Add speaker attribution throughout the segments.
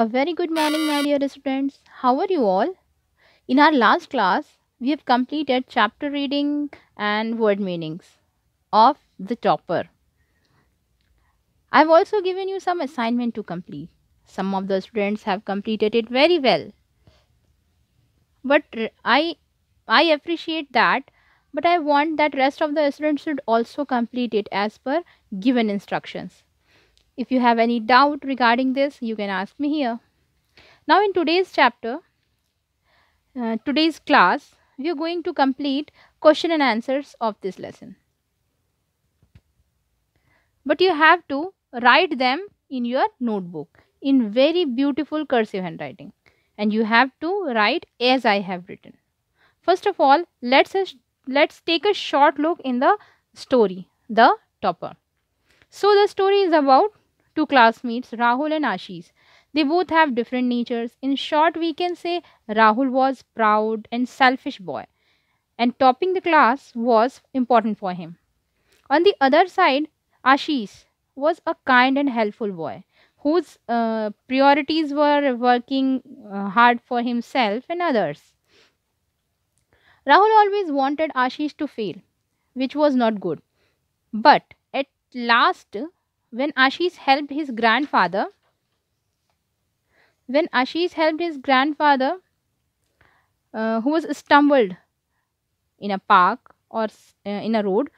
Speaker 1: A very good morning, my dear students. How are you all? In our last class, we have completed chapter reading and word meanings of the topper. I have also given you some assignment to complete. Some of the students have completed it very well. But I, I appreciate that, but I want that rest of the students should also complete it as per given instructions. If you have any doubt regarding this, you can ask me here. Now in today's chapter, uh, today's class, we are going to complete question and answers of this lesson. But you have to write them in your notebook in very beautiful cursive handwriting and you have to write as I have written. First of all, let's, uh, let's take a short look in the story, The Topper. So the story is about two classmates, Rahul and Ashish. They both have different natures. In short, we can say Rahul was proud and selfish boy and topping the class was important for him. On the other side, Ashish was a kind and helpful boy whose uh, priorities were working uh, hard for himself and others. Rahul always wanted Ashish to fail, which was not good. But at last, when Ashish helped his grandfather, when Ashish helped his grandfather, uh, who was stumbled in a park or uh, in a road,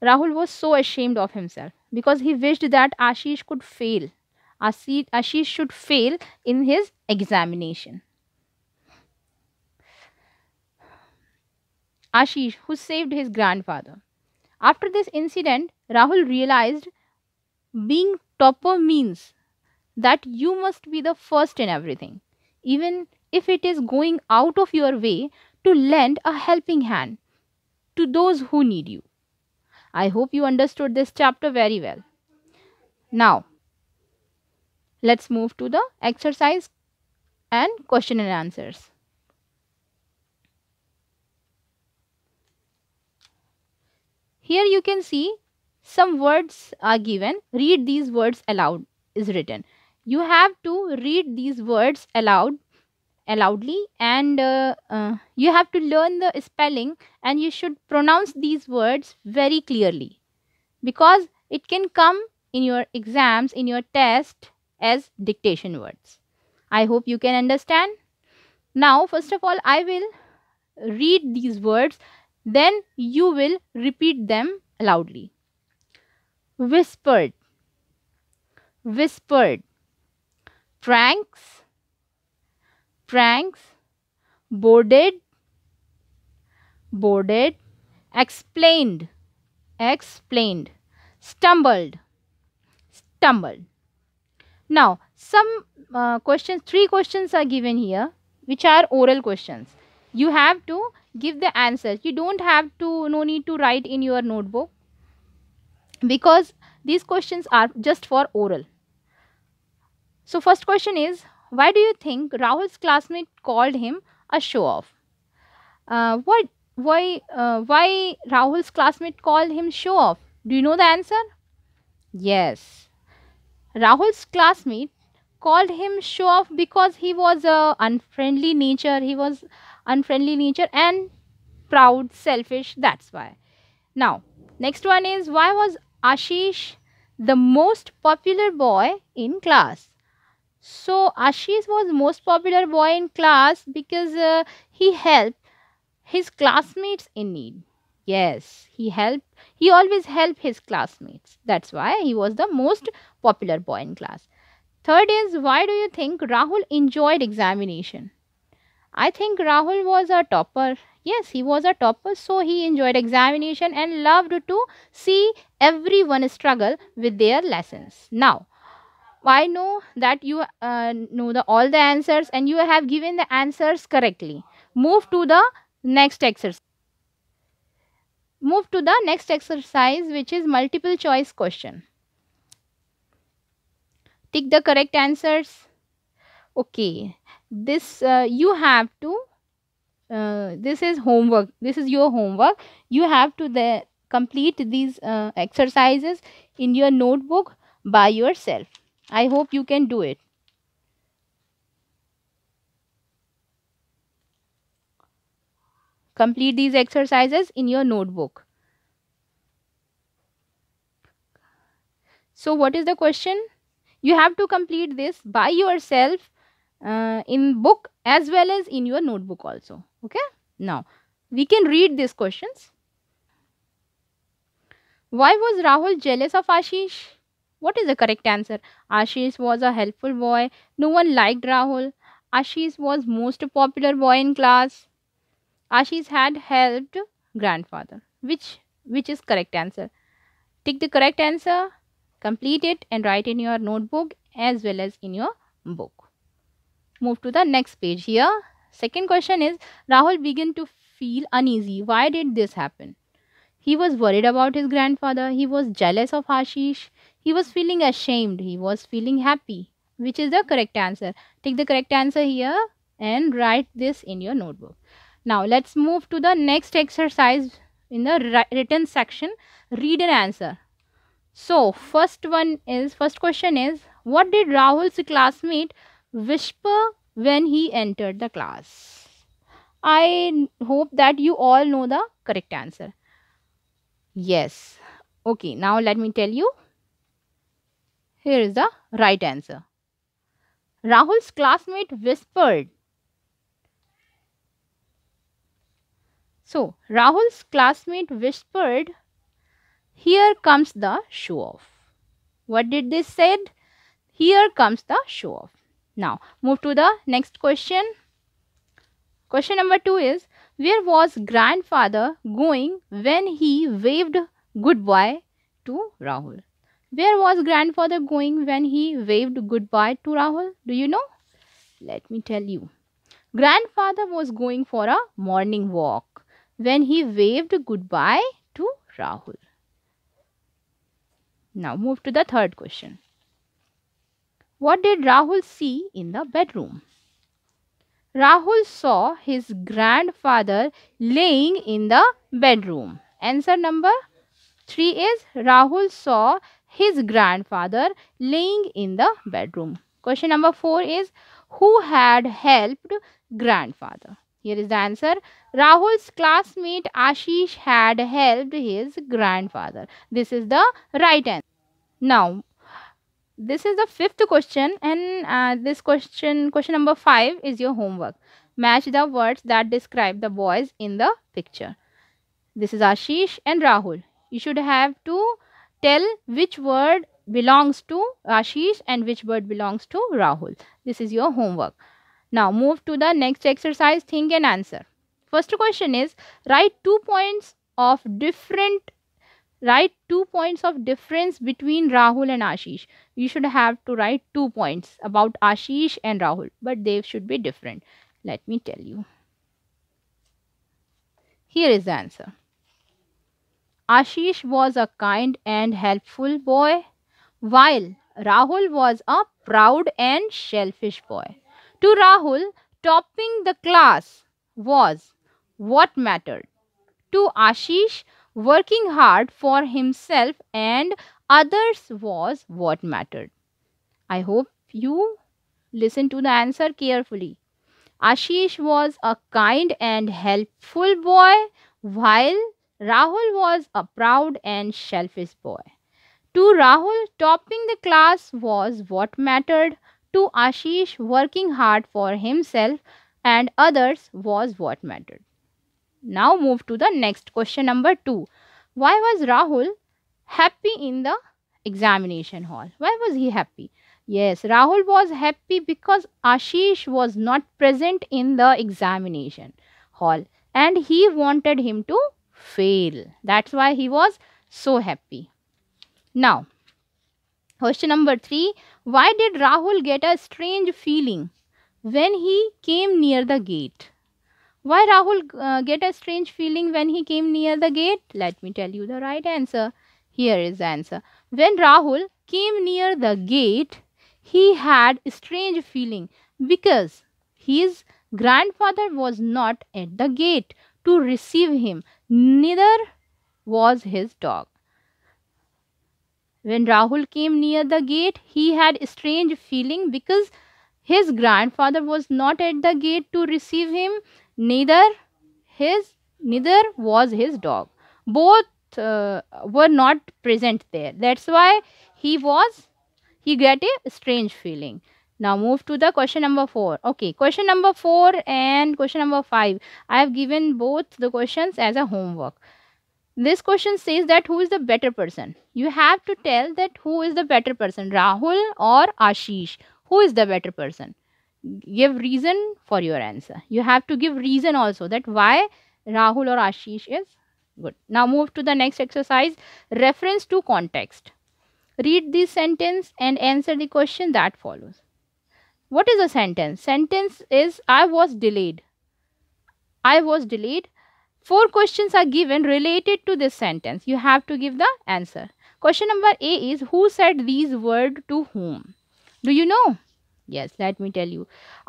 Speaker 1: Rahul was so ashamed of himself because he wished that Ashish could fail. Ashish, Ashish should fail in his examination. Ashish, who saved his grandfather. After this incident, Rahul realized being topper means that you must be the first in everything, even if it is going out of your way to lend a helping hand to those who need you. I hope you understood this chapter very well. Now, let's move to the exercise and question and answers. Here you can see some words are given read these words aloud is written you have to read these words aloud aloudly and uh, uh, you have to learn the spelling and you should pronounce these words very clearly because it can come in your exams in your test as dictation words i hope you can understand now first of all i will read these words then you will repeat them loudly whispered whispered pranks pranks boarded boarded explained explained stumbled stumbled now some uh, questions three questions are given here which are oral questions you have to give the answers you don't have to no need to write in your notebook because these questions are just for oral. So first question is why do you think Rahul's classmate called him a show off? Uh, what why uh, why Rahul's classmate called him show off? Do you know the answer? Yes. Rahul's classmate called him show off because he was a uh, unfriendly nature. He was unfriendly nature and proud, selfish. That's why. Now, next one is why was Ashish the most popular boy in class. So Ashish was most popular boy in class because uh, he helped his classmates in need. Yes, he helped. He always helped his classmates. That's why he was the most popular boy in class. Third is why do you think Rahul enjoyed examination? I think Rahul was a topper Yes, he was a topper, so he enjoyed examination and loved to see everyone struggle with their lessons. Now, I know that you uh, know the, all the answers and you have given the answers correctly. Move to the next exercise. Move to the next exercise which is multiple choice question. Tick the correct answers. Okay, this uh, you have to this is homework this is your homework you have to the, complete these uh, exercises in your notebook by yourself i hope you can do it complete these exercises in your notebook so what is the question you have to complete this by yourself uh, in book as well as in your notebook also okay now, we can read these questions. Why was Rahul jealous of Ashish? What is the correct answer? Ashish was a helpful boy. No one liked Rahul. Ashish was most popular boy in class. Ashish had helped grandfather. Which which is correct answer? Take the correct answer, complete it and write in your notebook as well as in your book. Move to the next page here. Second question is Rahul began to feel uneasy. Why did this happen? He was worried about his grandfather. He was jealous of Ashish. He was feeling ashamed. He was feeling happy. Which is the correct answer? Take the correct answer here and write this in your notebook. Now let's move to the next exercise in the written section. Read an answer. So first one is first question is what did Rahul's classmate whisper when he entered the class. I hope that you all know the correct answer. Yes. Okay, now let me tell you. Here is the right answer. Rahul's classmate whispered. So, Rahul's classmate whispered, Here comes the show off. What did they said? Here comes the show off. Now, move to the next question. Question number 2 is, where was grandfather going when he waved goodbye to Rahul? Where was grandfather going when he waved goodbye to Rahul? Do you know? Let me tell you. Grandfather was going for a morning walk when he waved goodbye to Rahul. Now move to the third question. What did Rahul see in the bedroom? Rahul saw his grandfather laying in the bedroom. Answer number 3 is Rahul saw his grandfather laying in the bedroom. Question number 4 is Who had helped grandfather? Here is the answer. Rahul's classmate Ashish had helped his grandfather. This is the right answer. Now, this is the fifth question and uh, this question question number 5 is your homework match the words that describe the boys in the picture this is ashish and rahul you should have to tell which word belongs to ashish and which word belongs to rahul this is your homework now move to the next exercise think and answer first question is write two points of different write two points of difference between Rahul and Ashish. You should have to write two points about Ashish and Rahul, but they should be different. Let me tell you. Here is the answer. Ashish was a kind and helpful boy, while Rahul was a proud and selfish boy. To Rahul, topping the class was what mattered. To Ashish, Working hard for himself and others was what mattered. I hope you listen to the answer carefully. Ashish was a kind and helpful boy while Rahul was a proud and selfish boy. To Rahul, topping the class was what mattered. To Ashish, working hard for himself and others was what mattered. Now move to the next question number 2. Why was Rahul happy in the examination hall? Why was he happy? Yes, Rahul was happy because Ashish was not present in the examination hall and he wanted him to fail. That's why he was so happy. Now, question number 3. Why did Rahul get a strange feeling when he came near the gate? Why Rahul uh, get a strange feeling when he came near the gate? Let me tell you the right answer. Here is the answer. When Rahul came near the gate, he had a strange feeling because his grandfather was not at the gate to receive him. Neither was his dog. When Rahul came near the gate, he had a strange feeling because his grandfather was not at the gate to receive him neither his neither was his dog both uh, were not present there that's why he was he get a strange feeling now move to the question number 4 okay question number 4 and question number 5 i have given both the questions as a homework this question says that who is the better person you have to tell that who is the better person rahul or ashish who is the better person give reason for your answer. You have to give reason also that why Rahul or Ashish is good. Now move to the next exercise. Reference to context. Read this sentence and answer the question that follows. What is a sentence? Sentence is I was delayed. I was delayed. Four questions are given related to this sentence. You have to give the answer. Question number A is who said these words to whom? Do you know? Yes, let me tell you.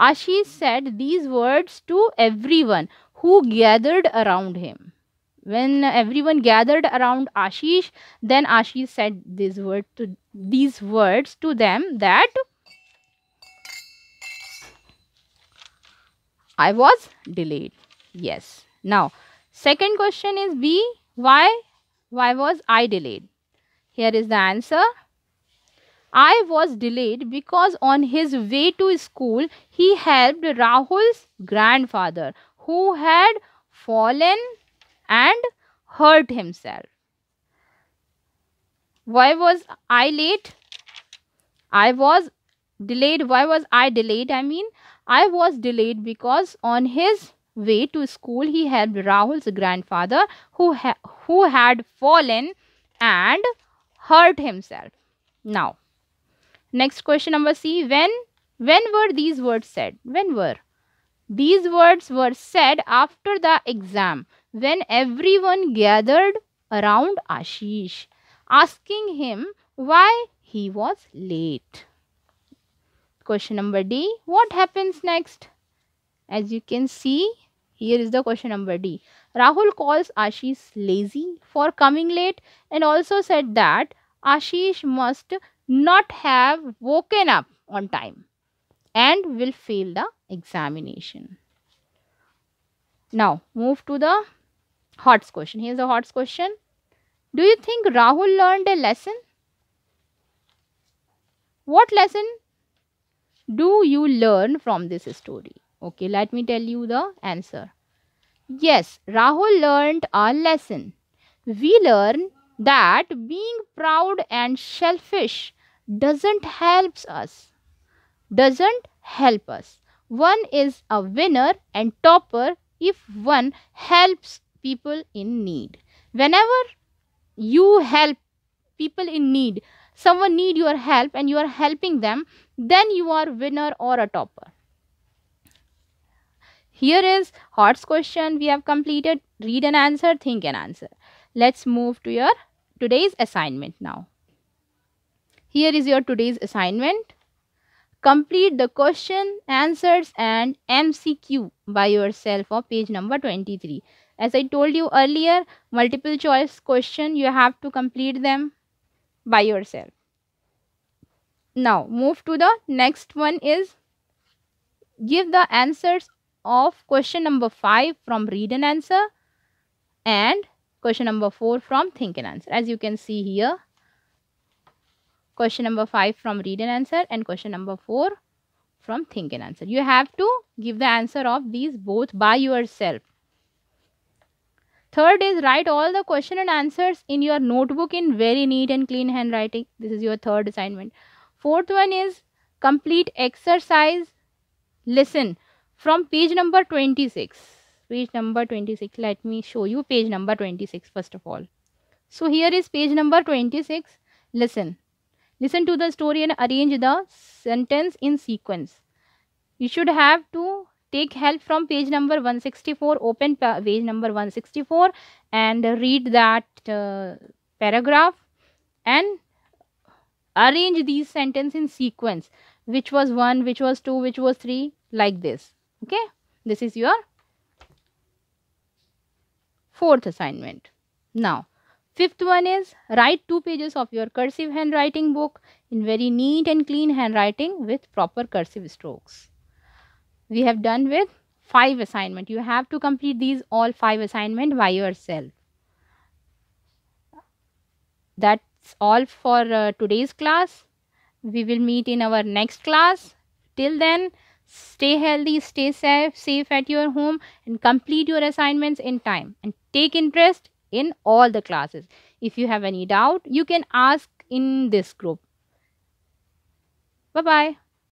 Speaker 1: Ashish said these words to everyone who gathered around him. When everyone gathered around Ashish, then Ashish said these words to these words to them that I was delayed. Yes. Now, second question is B. Why? Why was I delayed? Here is the answer. I was delayed because on his way to school he helped Rahul's grandfather who had fallen and hurt himself. Why was I late? I was delayed. Why was I delayed? I mean, I was delayed because on his way to school he helped Rahul's grandfather who, ha who had fallen and hurt himself. Now, Next question number C. When when were these words said? When were? These words were said after the exam when everyone gathered around Ashish asking him why he was late. Question number D. What happens next? As you can see, here is the question number D. Rahul calls Ashish lazy for coming late and also said that Ashish must not have woken up on time and will fail the examination. Now move to the hot question. Here's a hot question. Do you think Rahul learned a lesson? What lesson do you learn from this story? Okay, let me tell you the answer. Yes, Rahul learned a lesson. We learn that being proud and selfish doesn't helps us doesn't help us one is a winner and topper if one helps people in need whenever you help people in need someone need your help and you are helping them then you are winner or a topper here is Hart's question we have completed read and answer think and answer let's move to your today's assignment now. Here is your today's assignment. Complete the question, answers and MCQ by yourself on page number 23. As I told you earlier, multiple choice question, you have to complete them by yourself. Now, move to the next one is give the answers of question number 5 from read and answer and question number 4 from think and answer. As you can see here, question number 5 from read and answer and question number 4 from think and answer. You have to give the answer of these both by yourself. Third is write all the question and answers in your notebook in very neat and clean handwriting. This is your third assignment. Fourth one is complete exercise listen from page number 26 page number 26 let me show you page number 26 first of all so here is page number 26 listen listen to the story and arrange the sentence in sequence you should have to take help from page number 164 open page number 164 and read that uh, paragraph and arrange these sentences in sequence which was 1 which was 2 which was 3 like this okay this is your fourth assignment. Now, fifth one is write two pages of your cursive handwriting book in very neat and clean handwriting with proper cursive strokes. We have done with five assignment. You have to complete these all five assignment by yourself. That's all for uh, today's class. We will meet in our next class. Till then, Stay healthy, stay safe, safe at your home and complete your assignments in time and take interest in all the classes. If you have any doubt, you can ask in this group. Bye-bye.